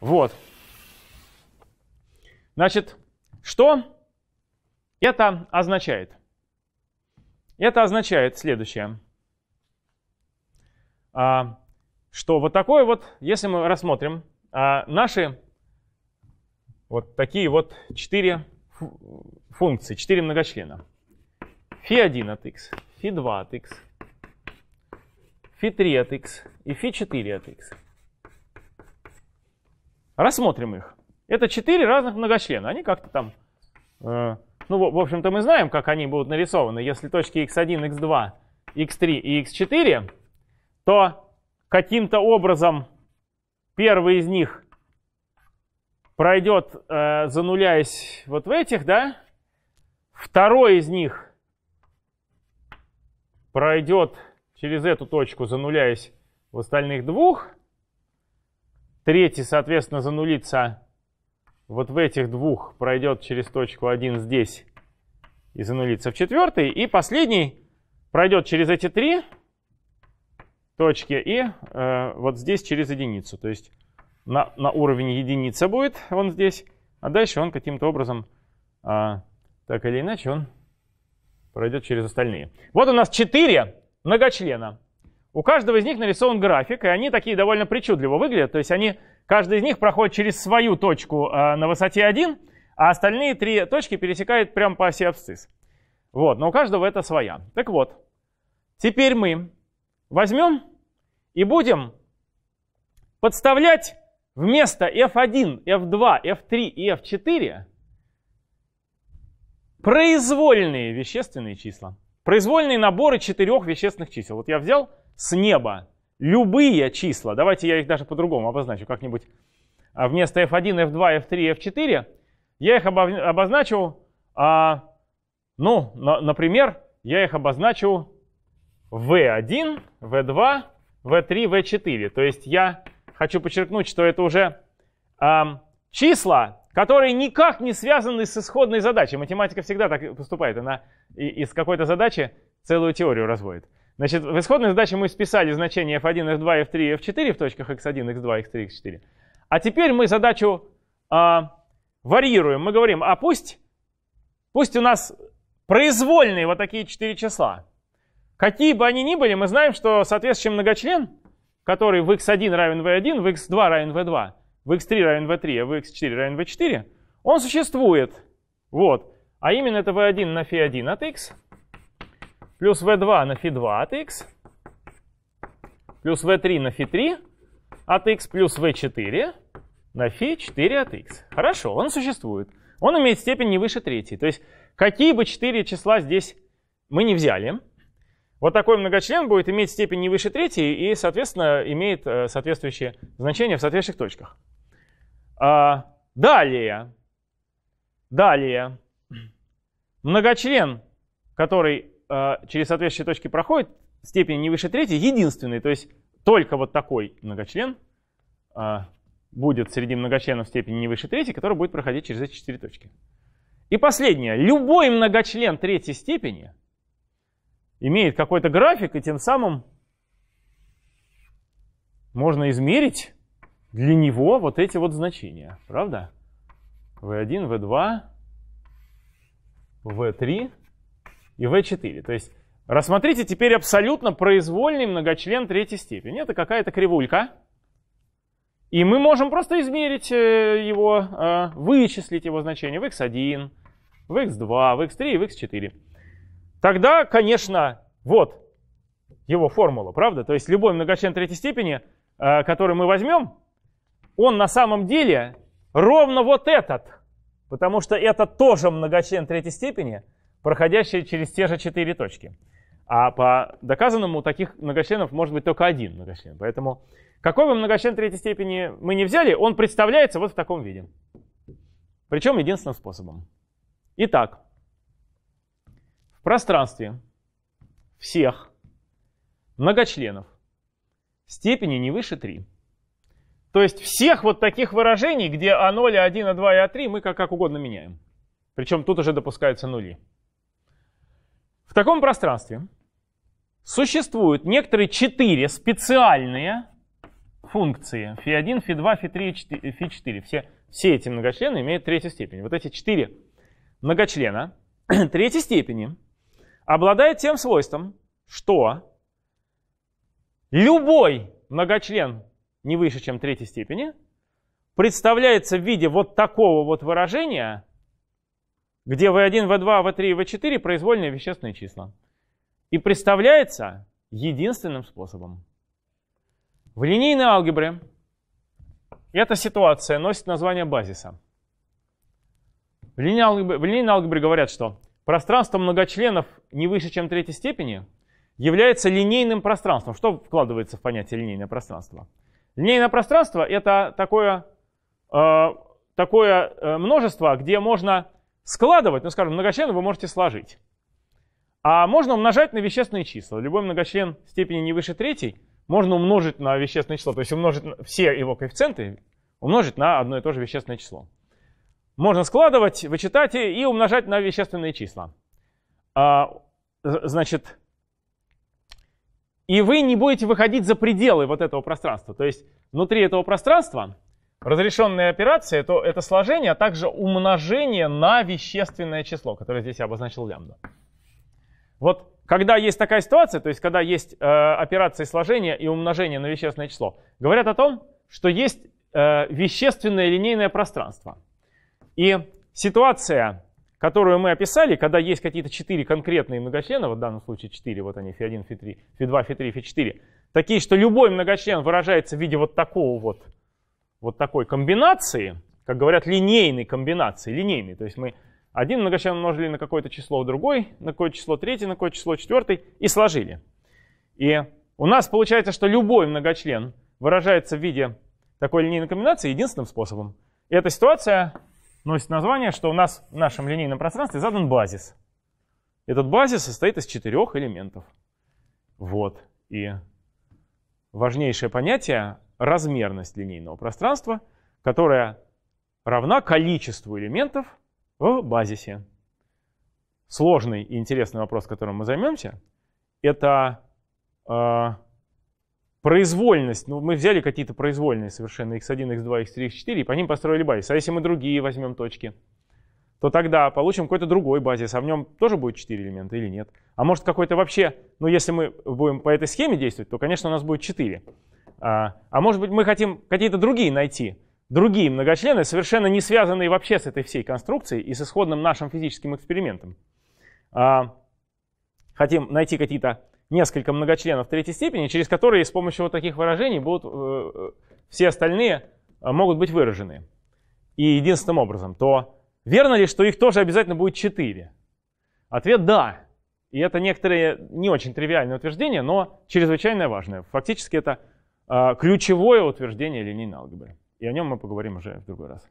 Вот. Значит, что это означает? Это означает следующее, а, что вот такое вот, если мы рассмотрим а, наши вот такие вот четыре функции, четыре многочлена. Фи1 от x, Фи2 от x, Фи3 от x и Фи4 от x. Рассмотрим их. Это четыре разных многочлена. Они как-то там... Э, ну, в общем-то, мы знаем, как они будут нарисованы. Если точки x1, x2, x3 и x4, то каким-то образом первый из них пройдет, э, зануляясь вот в этих, да? Второй из них пройдет через эту точку, зануляясь в остальных двух. Третий, соответственно, занулится вот в этих двух, пройдет через точку 1 здесь и занулится в четвертый. И последний пройдет через эти три точки и э, вот здесь через единицу. То есть на, на уровне единица будет он здесь, а дальше он каким-то образом, э, так или иначе, он пройдет через остальные. Вот у нас четыре многочлена. У каждого из них нарисован график, и они такие довольно причудливо выглядят. То есть они, каждый из них проходит через свою точку э, на высоте 1, а остальные три точки пересекают прямо по оси абсцисс. Вот, но у каждого это своя. Так вот, теперь мы возьмем и будем подставлять вместо F1, F2, F3 и F4 произвольные вещественные числа. Произвольные наборы четырех вещественных чисел. Вот я взял с неба любые числа, давайте я их даже по-другому обозначу как-нибудь, а вместо f1, f2, f3, f4, я их обозначу, а, ну, например, я их обозначу v1, v2, v3, v4. То есть я хочу подчеркнуть, что это уже числа, которые никак не связаны с исходной задачей. Математика всегда так поступает, она из какой-то задачи целую теорию разводит. Значит, в исходной задаче мы списали значения f1, f2, f3, f4 в точках x1, x2, x3, x4. А теперь мы задачу э, варьируем. Мы говорим, а пусть, пусть у нас произвольные вот такие четыре числа. Какие бы они ни были, мы знаем, что соответствующий многочлен, который в x1 равен v1, в x2 равен v2, в x3 равен v3, а в x4 равен v4, он существует. Вот. А именно это v1 на φ1 от x плюс v2 на φ2 от x, плюс v3 на φ3 от x, плюс v4 на φ4 от x. Хорошо, он существует. Он имеет степень не выше третьей. То есть какие бы четыре числа здесь мы не взяли, вот такой многочлен будет иметь степень не выше третьей и, соответственно, имеет э, соответствующее значение в соответствующих точках. А, далее. Далее. Многочлен, который Э, через соответствующие точки проходит, степень не выше третьей, единственный, то есть только вот такой многочлен э, будет среди многочленов степени не выше третьей, который будет проходить через эти четыре точки. И последнее. Любой многочлен третьей степени имеет какой-то график, и тем самым можно измерить для него вот эти вот значения. Правда? V1, V2, V3 и v4. То есть рассмотрите теперь абсолютно произвольный многочлен третьей степени. Это какая-то кривулька. И мы можем просто измерить э, его, э, вычислить его значение в x1, в x2, в x3 и в x4. Тогда, конечно, вот его формула, правда? То есть любой многочлен третьей степени, э, который мы возьмем, он на самом деле ровно вот этот, потому что это тоже многочлен третьей степени – проходящие через те же четыре точки. А по доказанному таких многочленов может быть только один многочлен. Поэтому какой бы многочлен третьей степени мы не взяли, он представляется вот в таком виде. Причем единственным способом. Итак, в пространстве всех многочленов степени не выше 3. То есть всех вот таких выражений, где А0, А1, А2 и А3 мы как, как угодно меняем. Причем тут уже допускаются нули таком пространстве существуют некоторые четыре специальные функции. Фи1, Фи2, Фи3, Фи4. Все, все эти многочлены имеют третью степень. Вот эти четыре многочлена третьей степени обладают тем свойством, что любой многочлен не выше, чем третьей степени, представляется в виде вот такого вот выражения – где v1, v2, v3, v4 произвольные вещественные числа. И представляется единственным способом. В линейной алгебре эта ситуация носит название базиса. В линейной алгебре, в линейной алгебре говорят, что пространство многочленов не выше, чем третьей степени, является линейным пространством. Что вкладывается в понятие линейное пространство? Линейное пространство — это такое, э, такое э, множество, где можно Складывать, ну скажем, многочлены вы можете сложить. А можно умножать на вещественные числа. Любой многочлен степени не выше третьей можно умножить на вещественное число. То есть умножить все его коэффициенты, умножить на одно и то же вещественное число. Можно складывать, вычитать и умножать на вещественные числа. А, значит, и вы не будете выходить за пределы вот этого пространства. То есть внутри этого пространства Разрешенные операции то это сложение, а также умножение на вещественное число, которое здесь я обозначил лямбда. Вот когда есть такая ситуация, то есть когда есть э, операции сложения и умножения на вещественное число, говорят о том, что есть э, вещественное линейное пространство. И ситуация, которую мы описали, когда есть какие-то четыре конкретные многочлена, вот в данном случае четыре, вот они, фи1, фи3, фи2, фи3, фи4, такие, что любой многочлен выражается в виде вот такого вот вот такой комбинации, как говорят, линейной комбинации, линейной, то есть мы один многочлен умножили на какое-то число, другой на какое-то число, третий на какое-то число, четвертый и сложили. И у нас получается, что любой многочлен выражается в виде такой линейной комбинации единственным способом. И эта ситуация носит название, что у нас в нашем линейном пространстве задан базис. Этот базис состоит из четырех элементов. Вот. И важнейшее понятие размерность линейного пространства, которая равна количеству элементов в базисе. Сложный и интересный вопрос, которым мы займемся, это э, произвольность. Ну, мы взяли какие-то произвольные совершенно x1, x2, x3, x4 и по ним построили базис. А если мы другие возьмем точки, то тогда получим какой-то другой базис, а в нем тоже будет 4 элемента или нет. А может какой-то вообще, ну если мы будем по этой схеме действовать, то, конечно, у нас будет 4. А, а может быть, мы хотим какие-то другие найти, другие многочлены, совершенно не связанные вообще с этой всей конструкцией и с исходным нашим физическим экспериментом. А, хотим найти какие-то несколько многочленов третьей степени, через которые с помощью вот таких выражений будут э, э все остальные э, могут быть выражены. И единственным образом, то верно ли, что их тоже обязательно будет четыре? Ответ «да». И это некоторые не очень тривиальные утверждения, но чрезвычайно важное Фактически это а, ключевое утверждение линейной алгебры. И о нем мы поговорим уже в другой раз.